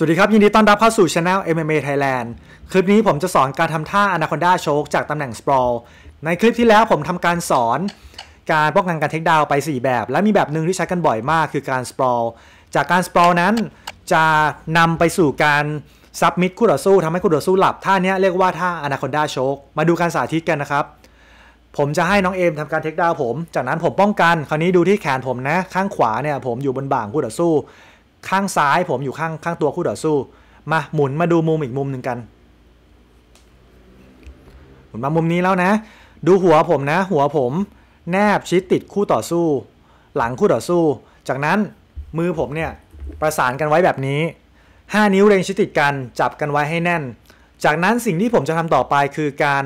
สวัสดีครับ ยินดีต้อนรับเข้าสู่ช anel MMA Thailand คลิปนี้ผมจะสอนการทำท่าอนาคอนดาโชกจากตำแหน่งสปรอล ในคลิปที่แล้วผมทำการสอนการป้องกันการเทคดาวไป 4 แบบ และมีแบบหนึ่งที่ใช้กันบ่อยมากคือการสปรอล จากการสปรอลนั้นจะนำไปสู่การซับมิดคู่ต่อสู้ทำให้คู่ต่อสู้หลับท่านี้เรียกว่าท่าอนาคอนดาโชก มาดูการสาธิตกันนะครับ ผมจะให้น้องเอมทำการเทคดาวผม จากนั้นผมป้องกัน คราวนี้ดูที่แขนผมนะ ข้างขวาเนี่ยผมอยู่บนบ่างคู่ต่อสู้ข้างซ้ายผมอยู่ข้างข้างตัวคู่ต่อสู้ มาหมุนมาดูมุมอีกมุมหนึ่งกันหมุนมามุมนี้แล้วนะ ดูหัวผมนะ หัวผมแนบชิดติดคู่ต่อสู้ หลังคู่ต่อสู้ จากนั้นมือผมเนี่ยประสานกันไว้แบบนี้ 5 นิ้วเรียงชิดติดกันจับกันไว้ให้แน่น จากนั้นสิ่งที่ผมจะทำต่อไปคือการ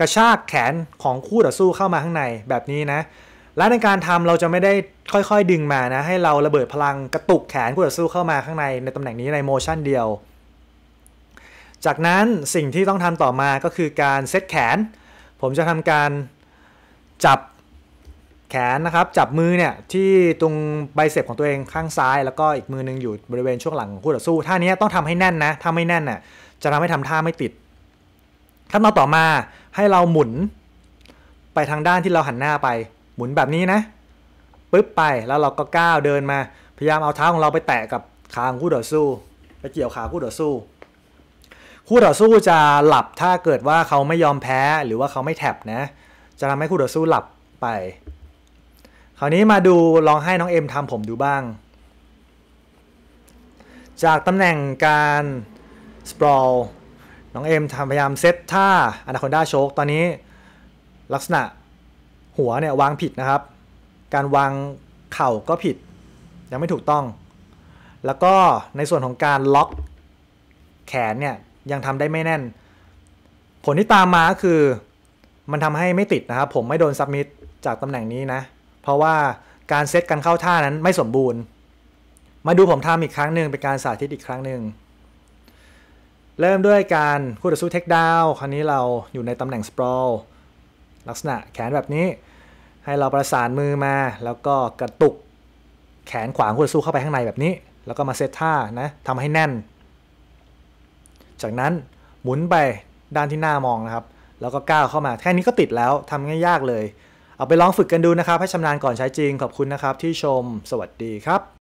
กระชากแขนของคู่ต่อสู้เข้ามาข้างในแบบนี้นะและในการทำเราจะไม่ได้ค่อยๆดึงมานะให้เราระเบิดพลังกระตุกแขนคู่ต่อสู้เข้ามาข้างใน ในตำแหน่งนี้ในโมชั่นเดียว จากนั้นสิ่งที่ต้องทำต่อมาก็คือการเซตแขน ผมจะทำการจับแขนนะครับ จับมือเนี่ยที่ตรงใบเสพของตัวเองข้างซ้าย แล้วก็อีกมือนึงอยู่บริเวณช่วงหลังของคู่ต่อสู้ท่านี้ต้องทำให้แน่นนะถ้าไม่แน่นน่ะจะทำให้ทำท่าไม่ติดขั้นตอนต่อมาให้เราหมุนไปทางด้านที่เราหันหน้าไปหมุนแบบนี้นะปึ๊บไปแล้วเราก็ก้าวเดินมาพยายามเอาเท้าของเราไปแตะกับขางคู่ต่อสู้ไปเกี่ยวขาคู่ต่อสู้ คู่ต่อสู้จะหลับถ้าเกิดว่าเขาไม่ยอมแพ้หรือว่าเขาไม่แท็บนะ จะทำให้คู่ต่อสู้หลับไปคราวนี้มาดูลองให้น้องเอ็มทำผมดูบ้างจากตำแหน่งการสปรอลน้องเอ็มพยายามเซตท่าอนาคอนด้าโชกตอนนี้ ลักษณะหัวเนี่ยวางผิดนะครับ การวางเข่าก็ผิด ยังไม่ถูกต้อง แล้วก็ในส่วนของการล็อกแขนเนี่ย ยังทำได้ไม่แน่น ผลที่ตามมาคือมันทำให้ไม่ติดนะครับ ผมไม่โดนซับมิดจากตำแหน่งนี้นะ เพราะว่าการเซตการเข้าท่านั้นไม่สมบูรณ์ มาดูผมทำอีกครั้งหนึ่งเป็นการสาธิตอีกครั้งหนึ่งเริ่มด้วยการคู่ต่อสู้เทคดาวคราวนี้เราอยู่ในตำแหน่งสปรอลลักษณะแขนแบบนี้ให้เราประสานมือมาแล้วก็กระตุกแขนขวาคู่ต่อสู้เข้าไปข้างในแบบนี้ แล้วก็มาเซตท่านะทำให้แน่น จากนั้นหมุนไปด้านที่หน้ามองนะครับ แล้วก็ก้าวเข้ามา แค่นี้ก็ติดแล้วทำง่ายยากเลย เอาไปลองฝึกกันดูนะครับให้ชำนาญก่อนใช้จริงขอบคุณนะครับ ที่ชมสวัสดีครับ